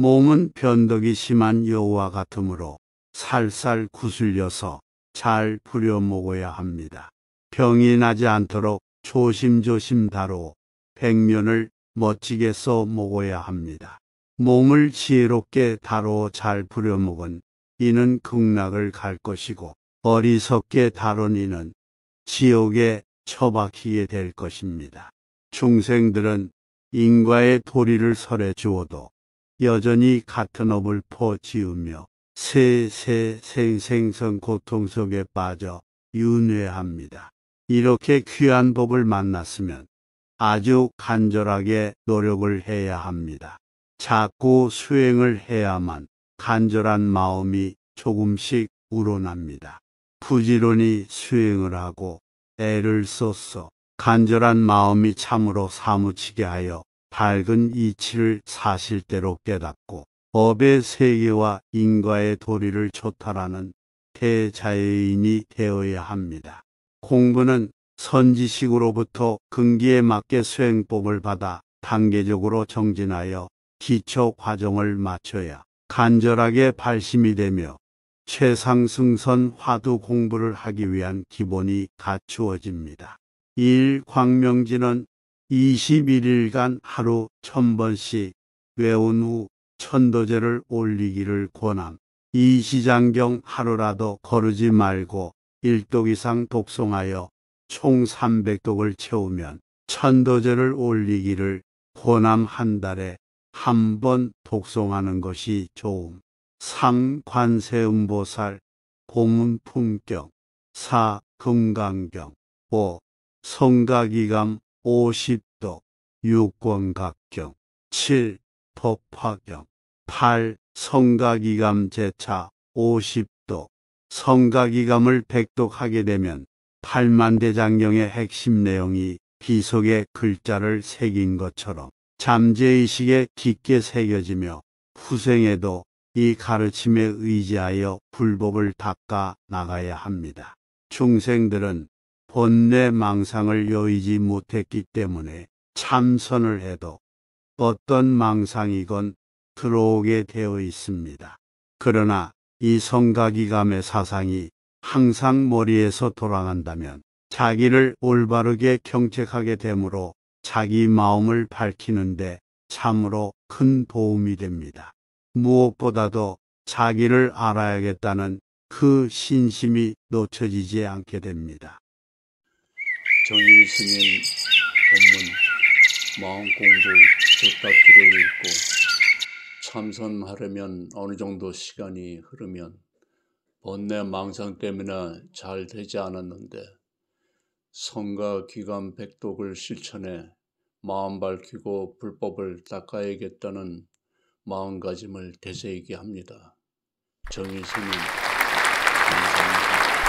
몸은 변덕이 심한 여우와 같으므로 살살 구슬려서 잘 부려 먹어야 합니다. 병이 나지 않도록 조심조심 다루 백면을 멋지게 써 먹어야 합니다. 몸을 지혜롭게 다루잘 부려먹은 이는 극락을 갈 것이고 어리석게 다룬 이는 지옥에 처박히게 될 것입니다. 중생들은 인과의 도리를 설해 주어도 여전히 같은 업을 퍼지으며 새세생생선 고통 속에 빠져 윤회합니다. 이렇게 귀한 법을 만났으면 아주 간절하게 노력을 해야 합니다. 자꾸 수행을 해야만 간절한 마음이 조금씩 우러납니다. 부지런히 수행을 하고 애를 써서 간절한 마음이 참으로 사무치게 하여 밝은 이치를 사실대로 깨닫고 법의 세계와 인과의 도리를 초탈하는 대자의인이 되어야 합니다. 공부는 선지식으로부터 근기에 맞게 수행법을 받아 단계적으로 정진하여 기초 과정을 맞춰야 간절하게 발심이 되며 최상승선 화두 공부를 하기 위한 기본이 갖추어집니다. 1. 광명진은 21일간 하루 1 0 0 0번씩 외운 후 천도제를 올리기를 권함. 이 시장경 하루라도 거르지 말고 일독 이상 독송하여 총 300독을 채우면 천도제를 올리기를 권함 한 달에 한 번 독송하는 것이 좋음. 3. 관세음보살 고문 품경 4. 금강경 5. 성가기감 50도, 육권각경, 7. 법화경, 8. 성가기감 제차 50도, 성가기감을 백독하게 되면 8만대장경의 핵심 내용이 비속의 글자를 새긴 것처럼 잠재의식에 깊게 새겨지며 후생에도 이 가르침에 의지하여 불법을 닦아 나가야 합니다. 중생들은 본내 망상을 여의지 못했기 때문에 참선을 해도 어떤 망상이건 들어오게 되어 있습니다. 그러나 이 성가기감의 사상이 항상 머리에서 돌아간다면 자기를 올바르게 경책하게 되므로 자기 마음을 밝히는데 참으로 큰 도움이 됩니다. 무엇보다도 자기를 알아야겠다는 그 신심이 놓쳐지지 않게 됩니다. 정일 스님 본문 마음공부 젖다투를 읽고 참선하려면 어느 정도 시간이 흐르면 번뇌 망상 때문에 잘 되지 않았는데 성과 기관 백독을 실천해 마음 밝히고 불법을 닦아야겠다는 마음가짐을 되새기게 합니다. 정일승인 감사합니다.